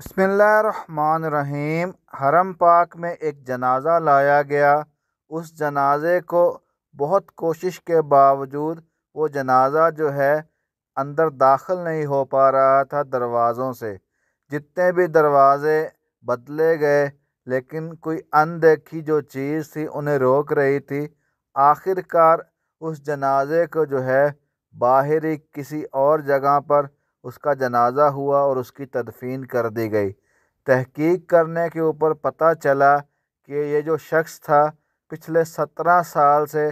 बसमीम हरम पाक में एक जनाजा लाया गया उस जनाजे को बहुत कोशिश के बावजूद वो जनाजा जो है अंदर दाखिल नहीं हो पा रहा था दरवाज़ों से जितने भी दरवाज़े बदले गए लेकिन कोई अनदेखी जो चीज़ थी उन्हें रोक रही थी आखिरकार उस जनाजे को जो है बाहरी किसी और जगह पर उसका जनाजा हुआ और उसकी तदफीन कर दी गई तहकीक करने के ऊपर पता चला कि ये जो शख्स था पिछले सत्रह साल से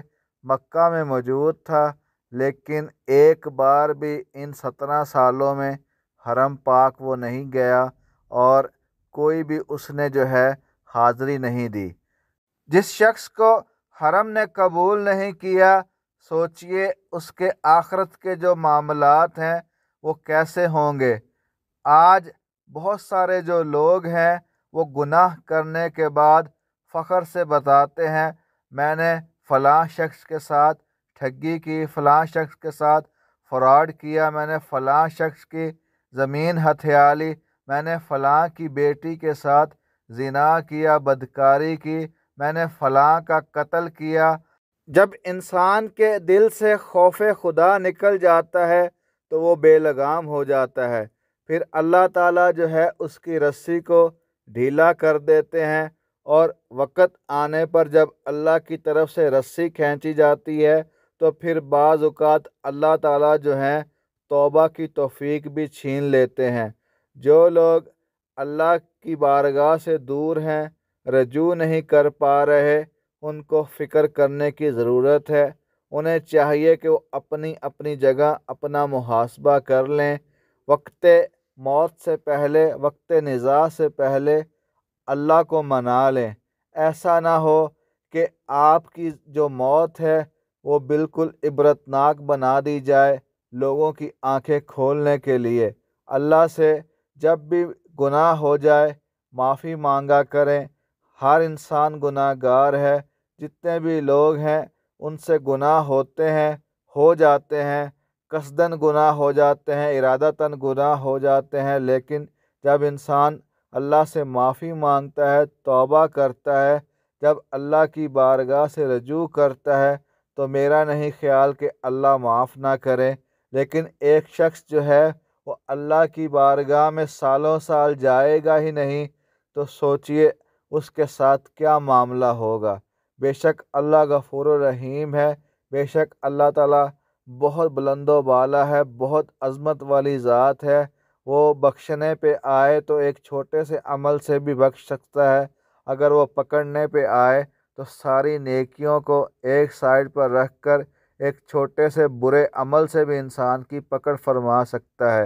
मक्का में मौजूद था लेकिन एक बार भी इन सत्रह सालों में हरम पाक वो नहीं गया और कोई भी उसने जो है हाज़री नहीं दी जिस शख्स को हरम ने कबूल नहीं किया सोचिए उसके आखरत के जो मामलात हैं वो कैसे होंगे आज बहुत सारे जो लोग हैं वो गुनाह करने के बाद फ़ख्र से बताते हैं मैंने फ़लाँ शख्स के साथ ठगी की फ़लाँ शख्स के साथ फ्रॉड किया मैंने फ़लाँ शख्स की ज़मीन हथिया ली मैंने फ़लाँ की बेटी के साथ जिना किया बदकारी की मैंने फ़लाँ का कत्ल किया जब इंसान के दिल से खौफ खुदा निकल जाता है तो वो बेलगाम हो जाता है फिर अल्लाह ताला जो है उसकी रस्सी को ढीला कर देते हैं और वक़्त आने पर जब अल्लाह की तरफ से रस्सी खींची जाती है तो फिर बाज़ात अल्लाह ताला जो हैं तौबा की तोफ़ीक भी छीन लेते हैं जो लोग अल्लाह की बारगाह से दूर हैं रजू नहीं कर पा रहे उनको फ़िक्र करने की ज़रूरत है उन्हें चाहिए कि वो अपनी अपनी जगह अपना मुहासबा कर लें वक्त मौत से पहले वक्त निज़ा से पहले अल्लाह को मना लें ऐसा ना हो कि आपकी जो मौत है वो बिल्कुल इबरतनाक बना दी जाए लोगों की आंखें खोलने के लिए अल्लाह से जब भी गुनाह हो जाए माफ़ी मांगा करें हर इंसान गुनाहगार है जितने भी लोग हैं उनसे गुनाह होते हैं हो जाते हैं कसदन गुनाह हो जाते हैं इरादतन गुनाह हो जाते हैं लेकिन जब इंसान अल्लाह से माफ़ी मांगता है तोबा करता है जब अल्लाह की बारगाह से रजू करता है तो मेरा नहीं ख्याल कि अल्लाह माफ़ ना करे लेकिन एक शख्स जो है वो अल्लाह की बारगाह में सालों साल जाएगा ही नहीं तो सोचिए उसके साथ क्या मामला होगा बेशक अल्लाह गफ़ूर रहीम है बेशक अल्लाह ताला बहुत बुलंदो बाला है बहुत अजमत वाली ज़ात है वो बख्शने पे आए तो एक छोटे से अमल से भी बख्श सकता है अगर वो पकड़ने पे आए तो सारी नेकियों को एक साइड पर रख कर एक छोटे से बुरे अमल से भी इंसान की पकड़ फरमा सकता है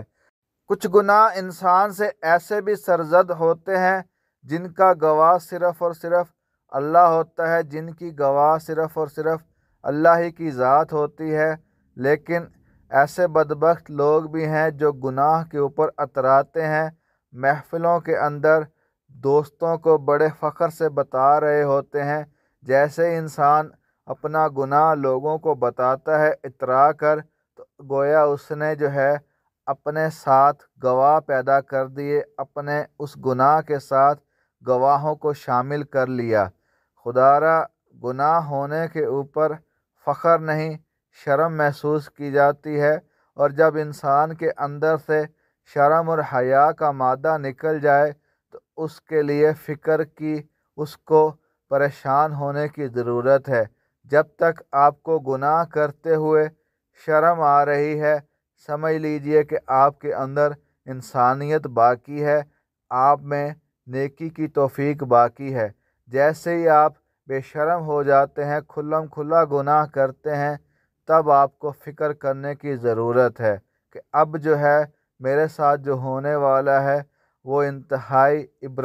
कुछ गुनाह इंसान से ऐसे भी सरजद होते हैं जिनका गवाह सिर्फ़ और सिर्फ़ अल्लाह होता है जिनकी गवाह सिर्फ़ और सिर्फ़ अल्लाह ही की ज़ात होती है लेकिन ऐसे बदबخت लोग भी हैं जो गुनाह के ऊपर अतराते हैं महफ़िलों के अंदर दोस्तों को बड़े फ़ख्र से बता रहे होते हैं जैसे इंसान अपना गुनाह लोगों को बताता है इतरा कर तो गोया उसने जो है अपने साथ गवाह पैदा कर दिए अपने उस गुनाह के साथ गवाहों को शामिल कर लिया खुदारा गुनाह होने के ऊपर फ़ख्र नहीं शर्म महसूस की जाती है और जब इंसान के अंदर से शर्म और हया का मादा निकल जाए तो उसके लिए फ़िक्र की उसको परेशान होने की ज़रूरत है जब तक आपको गुनाह करते हुए शर्म आ रही है समझ लीजिए कि आपके अंदर इंसानियत बाकी है आप में नेकी की तोफ़ी बाकी है जैसे ही आप बेशरम हो जाते हैं खुल्लम खुला गुनाह करते हैं तब आपको फ़िक्र करने की ज़रूरत है कि अब जो है मेरे साथ जो होने वाला है वो इंतहाई इब्र